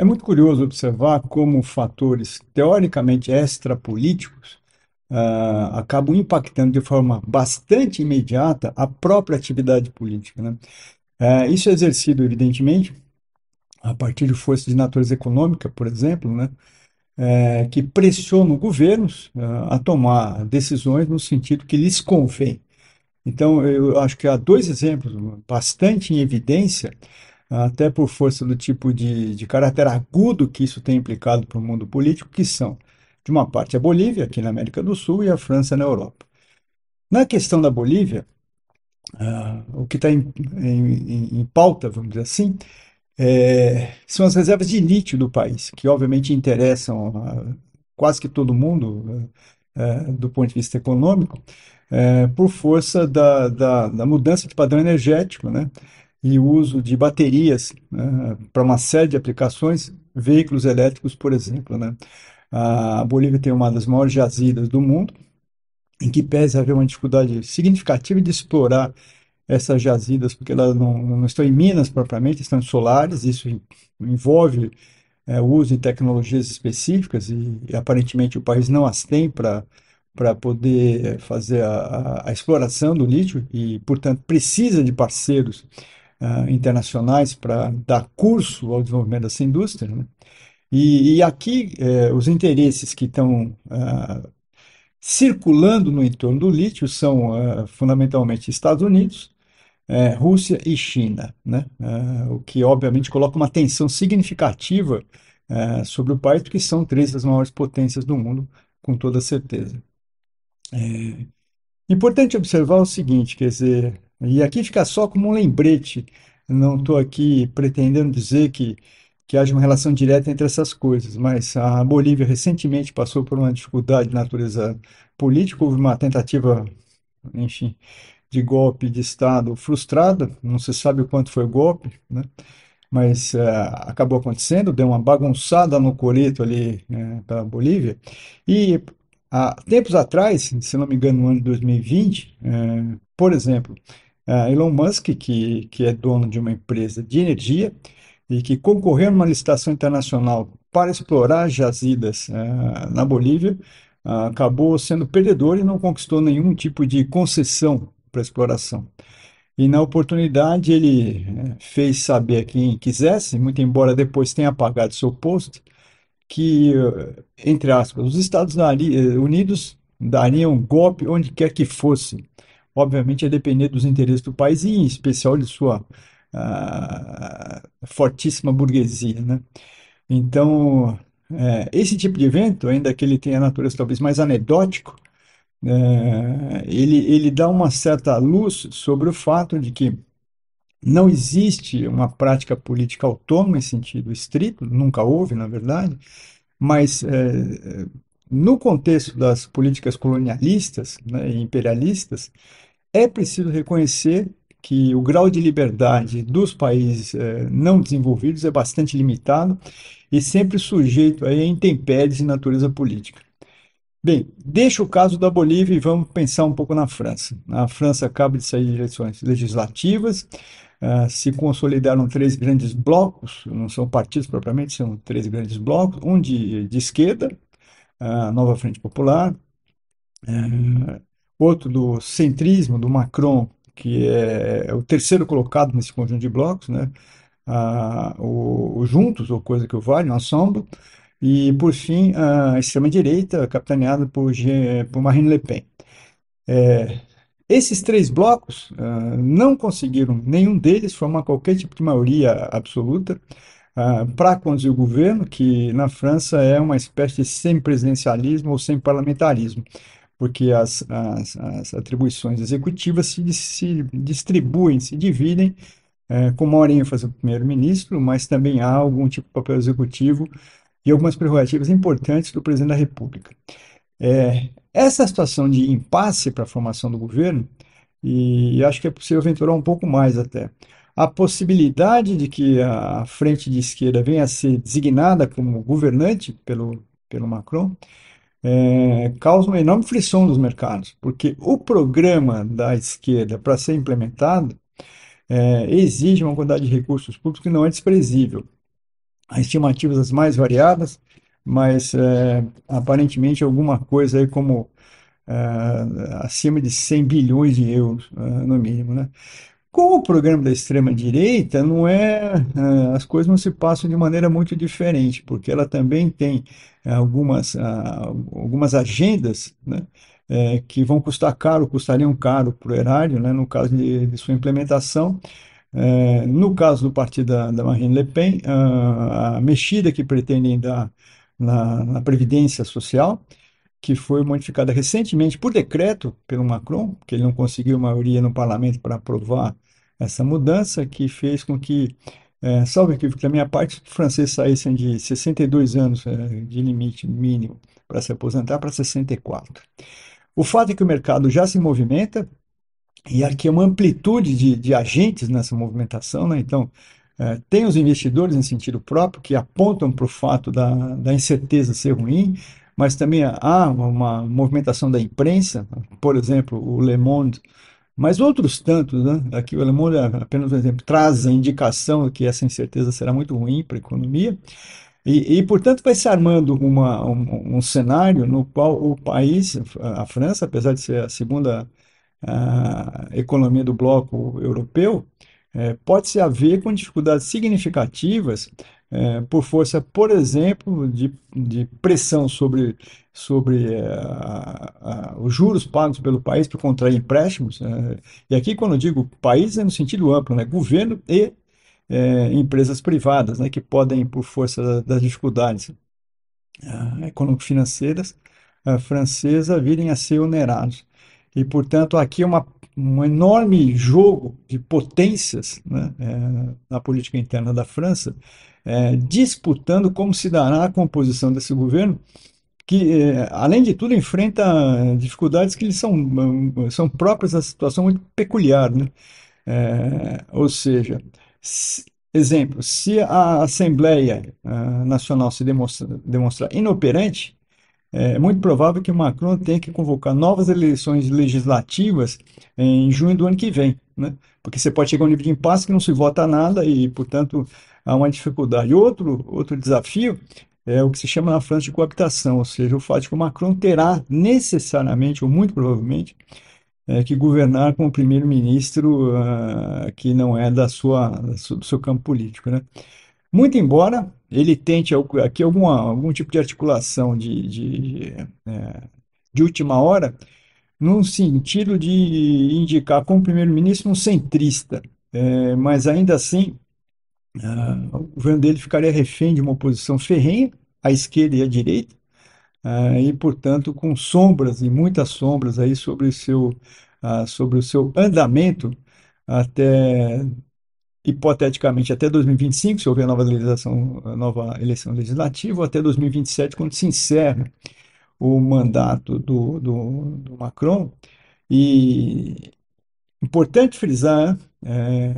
É muito curioso observar como fatores teoricamente extrapolíticos uh, acabam impactando de forma bastante imediata a própria atividade política. Né? Uh, isso é exercido, evidentemente, a partir de forças de natureza econômica, por exemplo, né? É, que pressionam governos ah, a tomar decisões no sentido que lhes convém. Então, eu acho que há dois exemplos bastante em evidência até por força do tipo de, de caráter agudo que isso tem implicado para o mundo político, que são, de uma parte, a Bolívia, aqui na América do Sul, e a França na Europa. Na questão da Bolívia, uh, o que está em, em, em, pauta, vamos dizer assim, é, são as reservas de lítio do país, que obviamente interessam a quase que todo mundo é, é, do ponto de vista econômico, é, por força da, da, da mudança de padrão energético, né? e uso de baterias né, para uma série de aplicações, veículos elétricos, por exemplo. Né? A Bolívia tem uma das maiores jazidas do mundo, em que pese haver uma dificuldade significativa de explorar essas jazidas, porque elas não, não estão em minas propriamente, estão em solares, isso envolve é, o uso de tecnologias específicas e, e aparentemente o país não as tem para para poder fazer a, a, a exploração do lítio e, portanto, precisa de parceiros uh, internacionais para dar curso ao desenvolvimento dessa indústria. Né? E, e, aqui eh, os interesses que estão uh, ah, circulando no entorno do lítio são uh, fundamentalmente Estados Unidos, eh, Rússia e China, né? Uh, o que obviamente coloca uma tensão significativa sobre o país, porque são três das maiores potências do mundo, com toda certeza. É importante observar o seguinte, quer dizer, e aqui fica só como um lembrete. Não estou aqui pretendendo dizer que, que haja uma relação direta entre essas coisas, mas a Bolívia recentemente passou por uma dificuldade de natureza política, houve uma tentativa, enfim, de golpe de Estado frustrada, não se sabe o quanto foi o golpe, né? mas uh, acabou acontecendo, deu uma bagunçada no coreto ali né, eh, para Bolívia. E há tempos atrás, se não me engano, no ano de 2020, uh, eh, por exemplo, é, Elon Musk, que, que é dono de uma empresa de energia e que concorreu numa licitação internacional para explorar jazidas é, na Bolívia, ah, acabou sendo perdedor e não conquistou nenhum tipo de concessão para exploração. E na oportunidade ele né, fez saber a quem quisesse, muito embora depois tenha apagado seu post, que, eh, entre aspas, os Estados eh, Unidos dariam um golpe onde quer que fosse obviamente, a é depender dos interesses do país e, em especial, de sua ah, fortíssima burguesia. Né? Então, é, esse tipo de evento, ainda que ele tenha natureza talvez mais anedótico, é, ele, ele dá uma certa luz sobre o fato de que não existe uma prática política autônoma em sentido estrito, nunca houve, na verdade, mas é, é no contexto das políticas colonialistas e né, imperialistas, é preciso reconhecer que o grau de liberdade dos países eh, não desenvolvidos é bastante limitado e sempre sujeito a intempéries de natureza política. Bem, deixa o caso da Bolívia e vamos pensar um pouco na França. A França acaba de sair de eleições legislativas, uh, se consolidaram três grandes blocos, não são partidos propriamente, são três grandes blocos, um de, de esquerda, a uh, Nova Frente Popular, uh, outro do centrismo do Macron, que é, é o terceiro colocado nesse conjunto de blocos, né? Ah, o, o, Juntos, ou coisa que o vale, um assombro e por fim a extrema-direita, capitaneada por, por Marine Le Pen. É, esses três blocos ah, não conseguiram, nenhum deles, formar qualquer tipo de maioria absoluta. Ah, para conduzir o governo, que na França é uma espécie de semipresidencialismo ou parlamentarismo porque as, as, as atribuições executivas se, se distribuem, se dividem, é, com maior ênfase o primeiro-ministro, mas também há algum tipo de papel executivo e algumas prerrogativas importantes do presidente da República. É, essa situação de impasse para a formação do governo, e, acho que é possível aventurar um pouco mais até, a possibilidade de que a frente de esquerda venha a ser designada como governante pelo, pelo Macron, é, causa uma enorme frição nos mercados, porque o programa da esquerda para ser implementado é, exige uma quantidade de recursos públicos que não é desprezível. Há estimativas as mais variadas, mas é, aparentemente alguma coisa aí como é, acima de 100 bilhões de euros, é, no mínimo. Né? Com o programa da extrema-direita, não é, é, as coisas não se passam de maneira muito diferente, porque ela também tem é, algumas, algumas agendas né, é, que vão custar caro, custariam caro para o erário, né, no caso de, de sua implementação. no caso do partido da, Marine Le Pen, a mexida que pretendem dar na, na Previdência Social, que foi modificada recentemente por decreto pelo Macron, que ele não conseguiu maioria no parlamento para aprovar essa mudança, que fez com que, é, salvo que da minha parte, os franceses saíssem de 62 anos é, de limite mínimo para se aposentar para 64. O fato é que o mercado já se movimenta e aqui é uma amplitude de, de agentes nessa movimentação, né? então é, tem os investidores em sentido próprio que apontam para o fato da, da incerteza ser ruim, mas também há uma movimentação da imprensa, por exemplo, o Le Monde, mas outros tantos, né? aqui o Le Monde é apenas um exemplo, traz a indicação que essa incerteza será muito ruim para a economia, e, e, portanto, vai se armando uma, um, um, cenário no qual o país, a França, apesar de ser a segunda a ah, economia do bloco europeu, é, pode-se haver com dificuldades significativas é, por força, por exemplo, de, de pressão sobre, sobre é, a, a, os juros pagos pelo país para contrair empréstimos. É, e aqui, quando eu digo país, é no sentido amplo, né? governo e é, empresas privadas, né? que podem, por força das dificuldades é, econômico-financeiras é, francesa, virem a ser onerados. E, portanto, aqui é uma um enorme jogo de potências né, é, na política interna da França, é, disputando como se dará a composição desse governo, que, é, além de tudo, enfrenta é, dificuldades que são, são próprias da situação muito peculiar. Né? É, ou seja, se, exemplo, se a Assembleia é, Nacional se demonstra, demonstrar inoperante, é, é muito provável que Macron tenha que convocar novas eleições legislativas em junho do ano que vem, né? porque você pode chegar a um nível de impasse que não se vota nada e, portanto, há uma dificuldade. Outro, outro desafio é o que se chama na França de coabitação, ou seja, o fato de que o Macron terá necessariamente, ou muito provavelmente, é, que governar com o primeiro-ministro uh, que não é da sua, do seu campo político. Né? Muito embora ele tente aqui alguma, algum tipo de articulação de, de, é, de última hora, num sentido de indicar como primeiro-ministro um centrista, é, mas ainda assim o governo dele ficaria refém de uma oposição ferrenha, à esquerda e à direita, é, e portanto com sombras e muitas sombras aí sobre o seu, sobre o seu andamento até hipoteticamente até 2025, se houver nova, legislação, nova eleição legislativa, ou até 2027, quando se encerra o mandato do, do, do Macron. E importante frisar, é,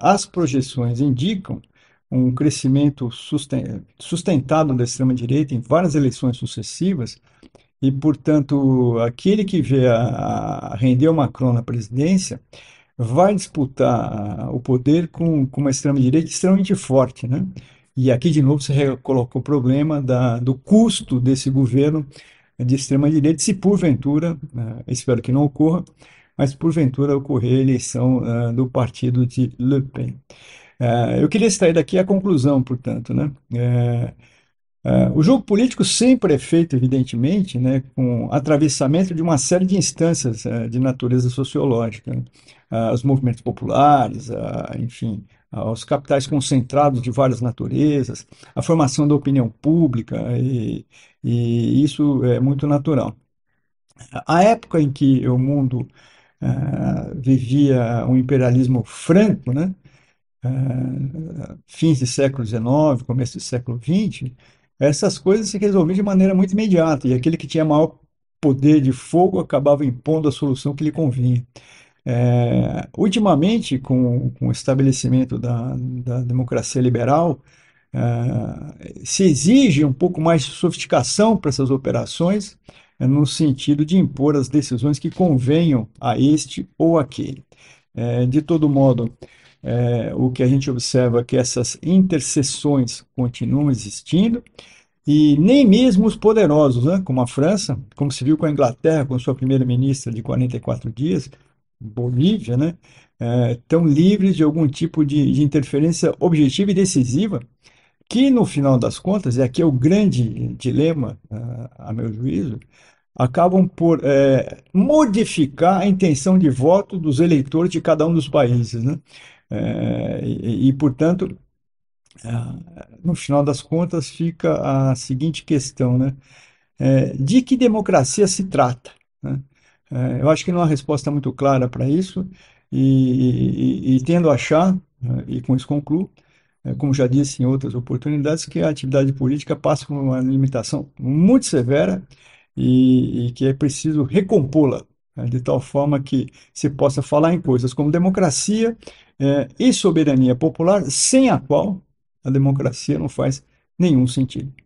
as projeções indicam um crescimento sustentado da extrema-direita em várias eleições sucessivas, e, portanto, aquele que vê a render o Macron na presidência vai disputar ah, o poder com, com uma extrema-direita extremamente forte. Né? E aqui, de novo, se recoloca o problema da, do custo desse governo de extrema-direita, se porventura, ah, espero que não ocorra, mas porventura ocorrer a eleição uh, do partido de Le Pen. Uh, eu queria extrair daqui a conclusão, portanto, né? Uh, Uh, o jogo político sempre é feito, evidentemente, né, com atravessamento de uma série de instâncias uh, de natureza sociológica. Né? Uh, os movimentos populares, ah, enfim, ah, os capitais concentrados de várias naturezas, a formação da opinião pública, e, e isso é muito natural. A época em que o mundo vivia um imperialismo franco, né, fins de século XIX, começo do século XX, essas coisas se resolviam de maneira muito imediata, e aquele que tinha maior poder de fogo acabava impondo a solução que lhe convinha. É, ultimamente, com, com, o estabelecimento da, da democracia liberal, é, se exige um pouco mais de sofisticação para essas operações, é, no sentido de impor as decisões que convenham a este ou aquele. É, de todo modo, é, o que a gente observa é que essas interseções continuam existindo e nem mesmo os poderosos, né, como a França, como se viu com a Inglaterra, com sua primeira-ministra de 44 dias, Bolívia, né, é, tão livres de algum tipo de, de interferência objetiva e decisiva, que no final das contas, e aqui é o grande dilema, a meu juízo, acabam por é, modificar a intenção de voto dos eleitores de cada um dos países. Né? É, e, e, portanto, é, no final das contas, fica a seguinte questão, né? É, de que democracia se trata? Né? É, eu acho que não há resposta muito clara para isso, e, e, e, tendo a achar, né, e com isso concluo, é, como já disse em outras oportunidades, que a atividade política passa por uma limitação muito severa e, e que é preciso recompô-la né, de tal forma que se possa falar em coisas como democracia é, e soberania popular, sem a qual a democracia não faz nenhum sentido.